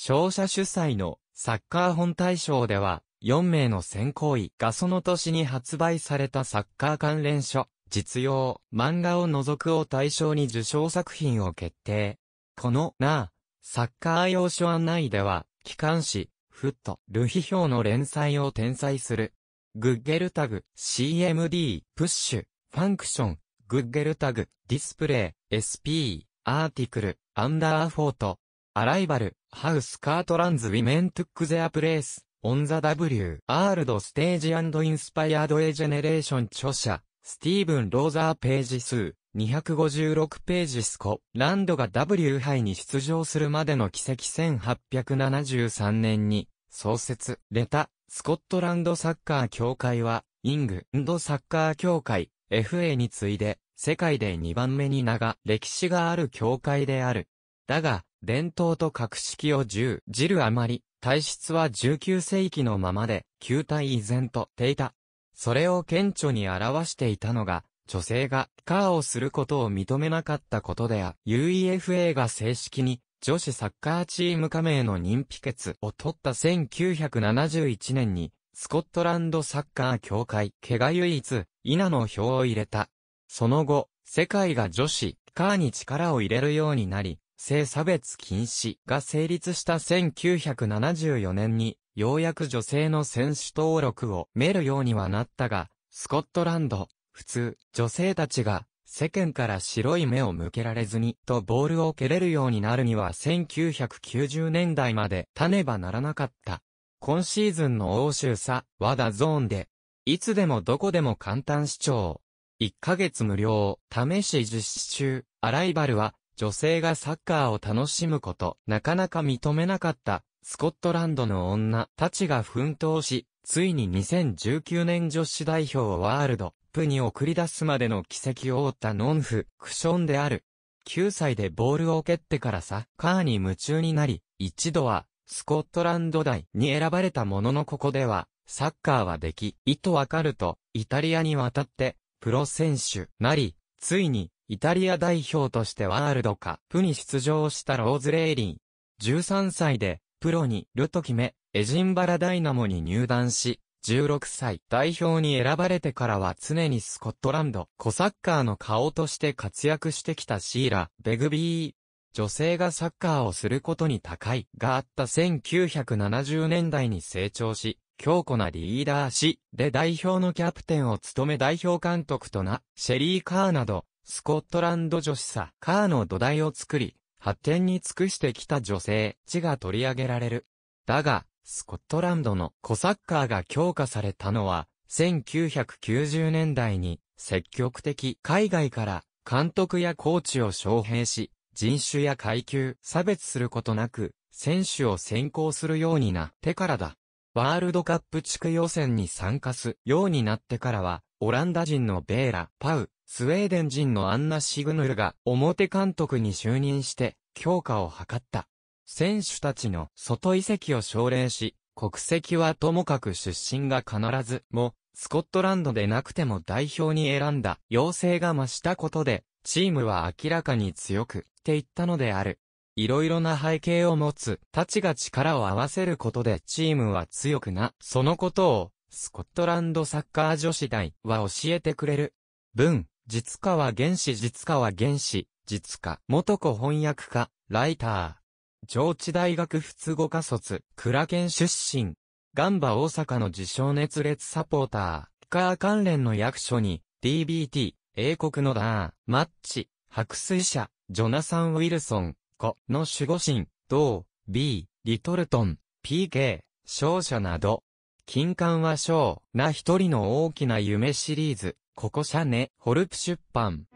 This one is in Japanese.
商社主催のサッカー本大賞では、4名の選考位がその年に発売されたサッカー関連書、実用、漫画を除くを対象に受賞作品を決定。このな、サッカー用書案内では、機関誌、フット、ルョウの連載を転載する。グッゲルタグ、CMD、プッシュ、ファンクション、グッゲルタグ、ディスプレイ、SP、アーティクル、アンダーフォート、アライバル、ハウスカートランズウィメントックゼアプレイス、オンザ W、アールドステージアンドインスパイアドエジェネレーション著者、スティーブン・ローザーページ数、256ページスコ、ランドが W 杯に出場するまでの奇跡1873年に、創設、レタ、スコットランドサッカー協会は、イングンドサッカー協会、FA に次いで、世界で2番目に長、歴史がある協会である。だが、伝統と格式を重、じるあまり、体質は19世紀のままで、球体依然とていた。それを顕著に表していたのが、女性がカーをすることを認めなかったことであ、UEFA が正式に女子サッカーチーム加盟の認否決を取った1971年に、スコットランドサッカー協会、毛が唯一、稲の票を入れた。その後、世界が女子、カーに力を入れるようになり、性差別禁止が成立した1974年に、ようやく女性の選手登録をめるようにはなったが、スコットランド、普通、女性たちが、世間から白い目を向けられずに、とボールを蹴れるようになるには1990年代までたねばならなかった。今シーズンの欧州差和ダゾーンで、いつでもどこでも簡単視聴。1ヶ月無料、試し実施中、アライバルは、女性がサッカーを楽しむこと、なかなか認めなかった、スコットランドの女たちが奮闘し、ついに2019年女子代表をワールドプに送り出すまでの奇跡を追ったノンフ、クションである。9歳でボールを蹴ってからサッカーに夢中になり、一度はスコットランド代に選ばれたもののここでは、サッカーはでき、意図わかると、イタリアに渡って、プロ選手なり、ついに、イタリア代表としてワールドカップに出場したローズ・レイリー。13歳で、プロにルと決め、エジンバラダイナモに入団し、16歳代表に選ばれてからは常にスコットランド、コサッカーの顔として活躍してきたシーラ・ベグビー。女性がサッカーをすることに高いがあった1970年代に成長し、強固なリーダーし、で代表のキャプテンを務め代表監督とな、シェリー・カーなど、スコットランド女子サッカーの土台を作り、発展に尽くしてきた女性、地が取り上げられる。だが、スコットランドの小サッカーが強化されたのは、1990年代に積極的海外から監督やコーチを招聘し、人種や階級、差別することなく、選手を選考するようになってからだ。ワールドカップ地区予選に参加すようになってからは、オランダ人のベーラ、パウ、スウェーデン人のアンナ・シグヌルが表監督に就任して強化を図った。選手たちの外遺跡を奨励し、国籍はともかく出身が必ずも、スコットランドでなくても代表に選んだ要請が増したことで、チームは明らかに強くって言ったのである。いろいろな背景を持つたちが力を合わせることでチームは強くな、そのことを、スコットランドサッカー女子大は教えてくれる。文、実家は原始実家は原始、実家、元子翻訳家、ライター。上智大学仏語科卒、倉県出身。ガンバ大阪の自称熱烈サポーター、カー関連の役所に、DBT、英国のダー、マッチ、白水社、ジョナサン・ウィルソン、子の守護神、同、B、リトルトン、PK、勝者など、金冠は章な一人の大きな夢シリーズ、ここシャネホルプ出版。